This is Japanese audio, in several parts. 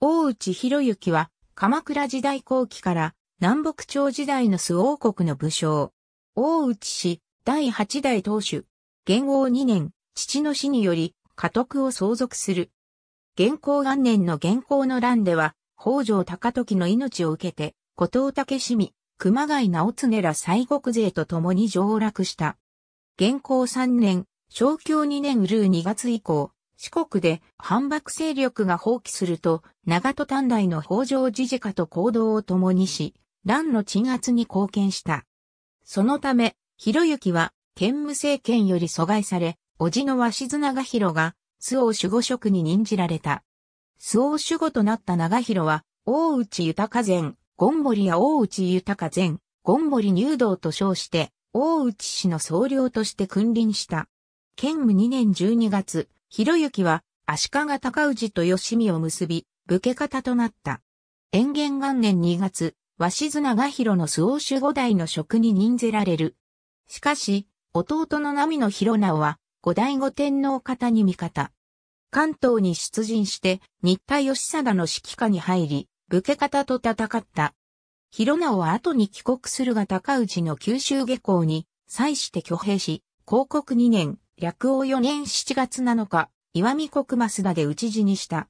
大内博之は、鎌倉時代後期から南北朝時代の巣王国の武将。大内氏、第八代当主。元王二年、父の死により、家督を相続する。元寇元年の元寇の乱では、北条高時の命を受けて、後藤武史、熊谷直常ら西国勢と共に上落した。元寇三年、昭教二年うるう月以降、四国で反幕勢力が放棄すると、長戸短大の北条自治家と行動を共にし、乱の鎮圧に貢献した。そのため、広行は、兼務政権より阻害され、叔父の鷲津長広が、周王守護職に任じられた。周王守護となった長広は、大内豊前、ゴンボリや大内豊前、ゴンボリ入道と称して、大内氏の総領として君臨した。県務2年12月、ひろゆきは足利高氏と吉見を結び、武家方となった。延元元年2月、鷲津長広の周王守五代の職に任ぜられる。しかし、弟の波の広直は、五代五天皇方に味方。関東に出陣して、新田義貞の指揮下に入り、武家方と戦った。広直は後に帰国するが高氏の九州下校に、際して挙兵し、広告2年、略王4年7月7日、岩見国増田で討ち死にした。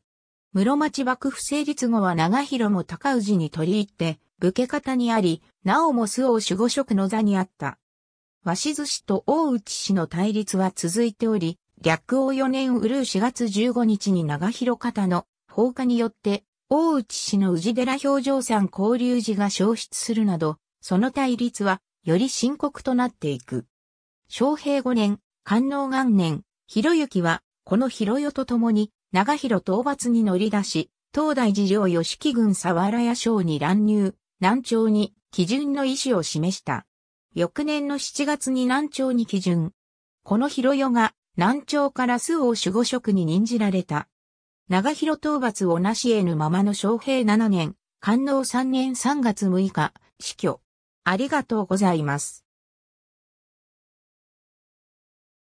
室町幕府成立後は長広も高氏に取り入って、武家方にあり、なおも周王守護職の座にあった。鷲津氏と大内氏の対立は続いており、略王4年うるう4月15日に長広方の放火によって、大内氏の氏寺表情山交流寺が消失するなど、その対立はより深刻となっていく。昭平5年、官能元年、広行は、この広代と共に、長広討伐に乗り出し、東大寺城吉木軍沢原屋省に乱入、南朝に基準の意思を示した。翌年の7月に南朝に基準。この広代が南朝から数王守護職に任じられた。長広討伐をなし得ぬままの昌平7年、官能3年3月6日、死去。ありがとうございます。